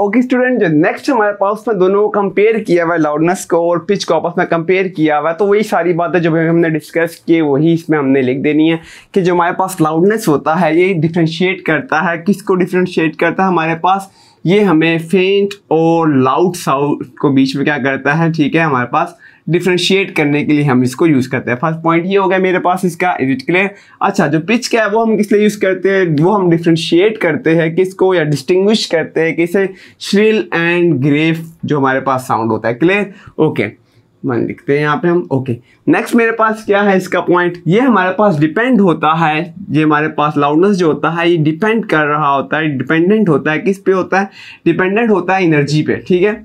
Okay student जो next हमारे पास में दोनों को कंपेयर किया हुआ है लाउडनेस को और पिच को आपस में कंपेयर किया हुआ है तो वही सारी बातें जो हमने डिस्कस किए वही इसमें हमने लिख देनी है कि जो हमारे पास लाउडनेस होता है ये डिफ्रेंशिएट करता है किसको डिफ्रेंशिएट करता है हमारे पास ये हमें फेंट और लाउड साउंड को बीच में क्या करता है ठीक है हमारे पास डिफ्रेंशिएट करने के लिए हम इसको यूज़ करते हैं फर्स्ट पॉइंट ये हो गया मेरे पास इसका इज क्लियर अच्छा जो पिच क्या है वो हम किस लिए यूज़ करते हैं वो हम डिफ्रेंशिएट करते हैं किसको या डिस्टिंग्विश करते हैं किसे श्रिल एंड ग्रेफ जो हमारे पास साउंड होता है क्लियर ओके okay. वन लिखते हैं यहाँ पे हम ओके नेक्स्ट मेरे पास क्या है इसका पॉइंट ये हमारे पास डिपेंड होता है ये हमारे पास लाउडनेस जो होता है ये डिपेंड कर रहा होता है डिपेंडेंट होता है किस पे होता है डिपेंडेंट होता है एनर्जी पे ठीक है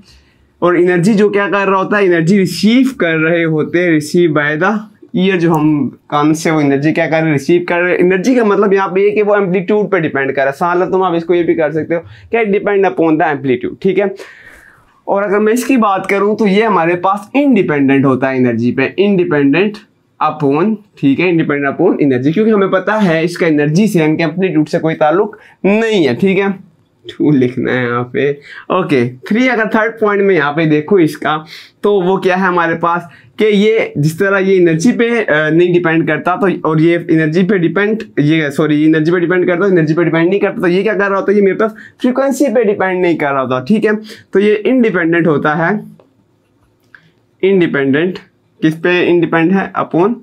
और एनर्जी जो क्या कर रहा होता है एनर्जी रिसीव कर रहे होते हैं रिसीव बाय द ईयर जो हम कान से वो एनर्जी क्या कर रहे हैं रिसीव कर रहे हैं एनर्जी का मतलब यहाँ पे ये कि वो एम्पलीट्यूड पे डिपेंड कर रहा है साल तुम आप इसको ये भी कर सकते हो क्या डिपेंड अपॉन द एम्पलीट्यूड ठीक है और अगर मैं इसकी बात करूं तो ये हमारे पास इंडिपेंडेंट होता है एनर्जी पे इंडिपेंडेंट अपोन ठीक है इंडिपेंडेंट अपोन एनर्जी क्योंकि हमें पता है इसका एनर्जी से इनके अपने एम्पलीट्यूड से कोई ताल्लुक नहीं है ठीक है टू लिखना है यहाँ पे ओके थ्री अगर थर्ड पॉइंट में यहाँ पे देखो इसका तो वो क्या है हमारे पास कि ये जिस तरह ये एनर्जी पे नहीं डिपेंड करता तो और ये एनर्जी पे डिपेंड ये सॉरी एनर्जी पे डिपेंड करता एनर्जी पे डिपेंड नहीं करता तो ये क्या कर रहा होता है ये मेरे पास फ्रीक्वेंसी पे डिपेंड नहीं कर रहा होता ठीक है तो ये इनडिपेंडेंट होता है इनडिपेंडेंट किस पे इनडिपेंड है अपॉन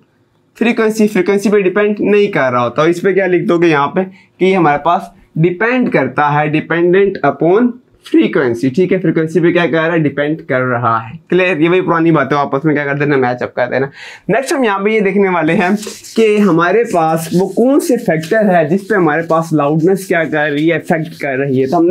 फ्रीक्वेंसी फ्रीक्वेंसी पे डिपेंड नहीं कर रहा होता इस पर क्या लिख दोगे यहाँ पे कि हमारे पास डिपेंड करता है डिपेंडेंट अपॉन फ्रीक्वेंसी ठीक है फ्रीक्वेंसी पे क्या कह रहा है डिपेंड कर रहा है क्लियर ये वही पुरानी बात है आपस में क्या कर देना मैच अप कर देना नेक्स्ट हम यहाँ पे ये देखने वाले हैं कि हमारे पास वो कौन से फैक्टर है जिसपे हमारे पास लाउडनेस क्या कर रही है इफेक्ट कर रही है तो हमने